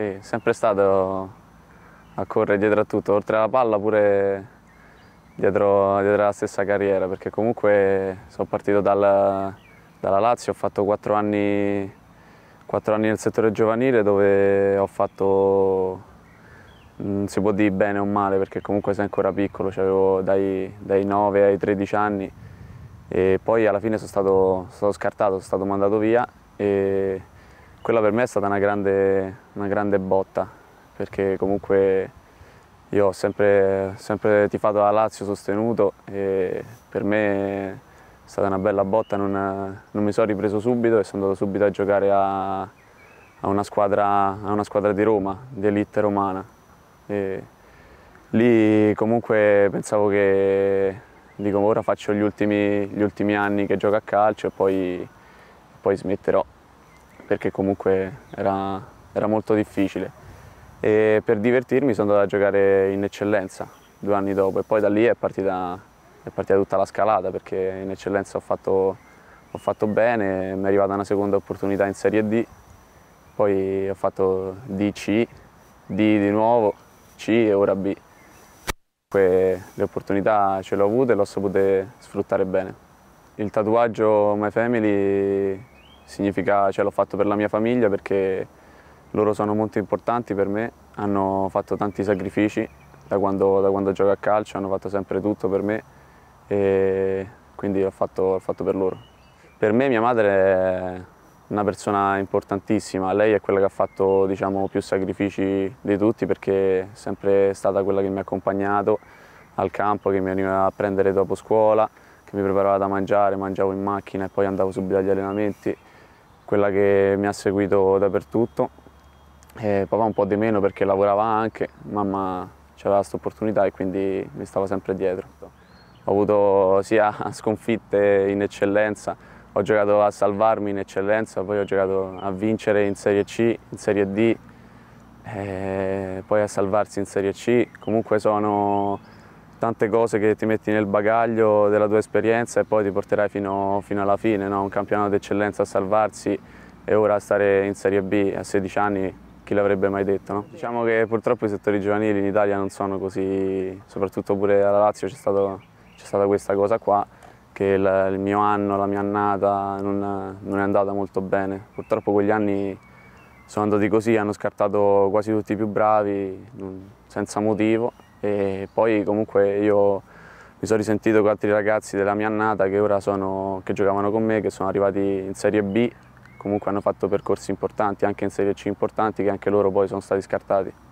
sì, sempre stato a correre dietro a tutto, oltre alla palla pure dietro, dietro la stessa carriera, perché comunque sono partito dal, dalla Lazio, ho fatto 4 anni, anni nel settore giovanile dove ho fatto non si può dire bene o male perché comunque sei ancora piccolo, cioè avevo dai, dai, 9 ai 13 anni e poi alla fine sono stato, sono stato scartato, sono stato mandato via e quella per me è stata una grande, una grande botta, perché comunque io ho sempre, sempre tifato la Lazio, sostenuto e per me è stata una bella botta, non, non mi sono ripreso subito e sono andato subito a giocare a, a, una, squadra, a una, squadra, di Roma, di elite romana. E lì comunque pensavo che dico, ora faccio gli ultimi, gli ultimi anni che gioco a calcio e poi, poi smetterò perché comunque era, era molto difficile. E per divertirmi sono andato a giocare in eccellenza due anni dopo e poi da lì è partita, è partita tutta la scalata perché in eccellenza ho fatto, ho fatto bene, mi è arrivata una seconda opportunità in Serie D, poi ho fatto D, C, D di nuovo, C e ora B. Comunque le opportunità ce le ho avute e le ho sapute sfruttare bene. Il tatuaggio My Family significa cioè, l'ho fatto per la mia famiglia perché loro sono molto importanti per me, hanno fatto tanti sacrifici da quando, da quando gioco a calcio, hanno fatto sempre tutto per me e quindi l'ho fatto, fatto, per loro. Per me mia madre è una persona importantissima, lei è quella che ha fatto diciamo, più sacrifici di tutti perché è sempre stata quella che mi ha accompagnato al campo, che mi veniva a prendere dopo scuola, che mi preparava da mangiare, mangiavo in macchina e poi andavo subito agli allenamenti quella che mi ha seguito dappertutto. E papà un po' di meno perché lavorava anche, mamma c'era questa opportunità e quindi mi stava sempre dietro. Ho avuto sia sconfitte in eccellenza, ho giocato a salvarmi in eccellenza, poi ho giocato a vincere in Serie C, in Serie D, poi a salvarsi in Serie C. Comunque sono tante cose che ti metti nel bagaglio della tua esperienza e poi ti porterai fino, fino alla fine, no? un campionato d'eccellenza a salvarsi e ora stare in Serie B a 16 anni chi l'avrebbe mai detto. No? Diciamo che purtroppo i settori giovanili in Italia non sono così, soprattutto pure alla Lazio c'è stata questa cosa qua che il, il, mio anno, la mia annata non, non è andata molto bene, purtroppo quegli anni sono andati così, hanno scartato quasi tutti i più bravi senza motivo e poi comunque io mi sono risentito con altri ragazzi della mia annata che ora sono, che giocavano con me, che sono arrivati in Serie B, comunque hanno fatto percorsi importanti, anche in Serie C importanti, che anche loro poi sono stati scartati.